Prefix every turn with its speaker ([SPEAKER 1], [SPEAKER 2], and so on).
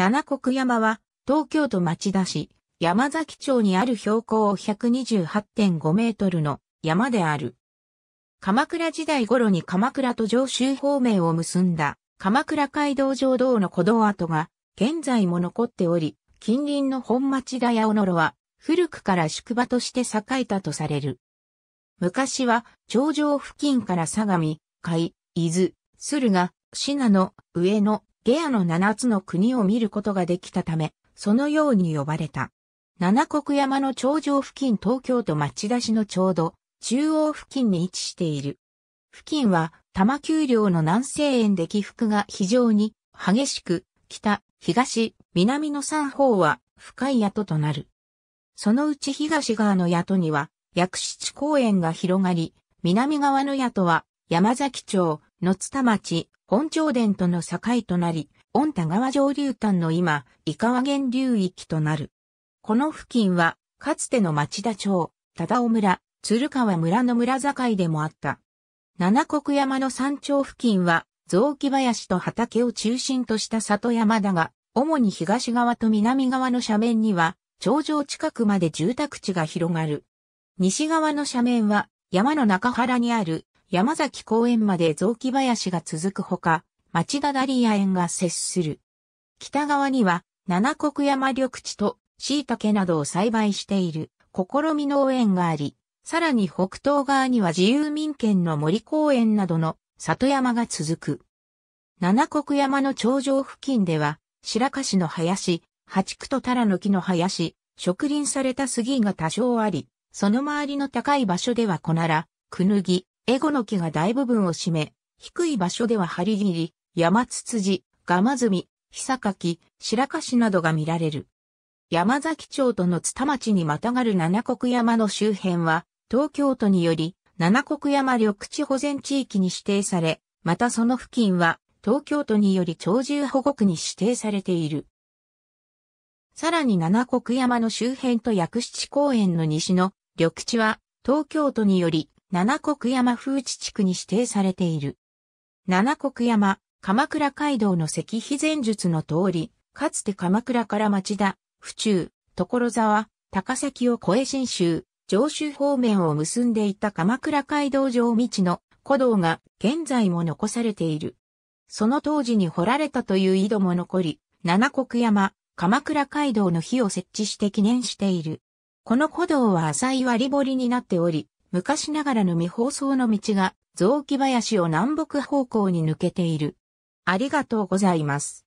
[SPEAKER 1] 七国山は、東京都町田市、山崎町にある標高128.5メートルの山である。鎌倉時代頃に鎌倉と上州方面を結んだ鎌倉街道上道の古道跡が現在も残っており、近隣の本町田や小野は古くから宿場として栄えたとされる。昔は頂上付近から相模、海、伊豆、駿河、信濃、上野、ゲアの7つの国を見ることができたため、そのように呼ばれた。七国山の頂上付近東京都町田市のちょうど中央付近に位置している。付近は多摩丘陵の南西園で起伏が非常に激しく、北、東、南の三方は深い宿となる。そのうち東側の宿には薬室公園が広がり、南側の宿は山崎町、野津田町、本町殿との境となり、御田川上流端の今、伊川源流域となる。この付近は、かつての町田町、忠尾村、鶴川村の村境でもあった。七国山の山頂付近は、雑木林と畑を中心とした里山だが、主に東側と南側の斜面には、頂上近くまで住宅地が広がる。西側の斜面は、山の中原にある山崎公園まで雑木林が続くほか、町田ダリア園が接する。北側には、七国山緑地と椎茸などを栽培している試み農園があり、さらに北東側には自由民権の森公園などの里山が続く。七国山の頂上付近では、白樫の林、八区とタラの木の林、植林された杉が多少あり、その周りの高い場所ではコナラ、クヌギ、エゴの木が大部分を占め、低い場所ではハリギリ、山ツツジ、ガマズミ、ヒサカキ、白樫などが見られる。山崎町との津田町にまたがる七国山の周辺は、東京都により、七国山緑地保全地域に指定され、またその付近は、東京都により鳥獣保護区に指定されている。さらに七国山の周辺と薬七公園の西の緑地は、東京都により七国山風地地区に指定されている。七国山、鎌倉街道の石碑前述の通り、かつて鎌倉から町田、府中、所沢、高崎を越え新州、上州方面を結んでいた鎌倉街道上道の古道が現在も残されている。その当時に掘られたという井戸も残り、七国山、鎌倉街道の碑を設置して記念している。この古道は浅い割り堀になっており、昔ながらの未放送の道が雑木林を南北方向に抜けている。ありがとうございます。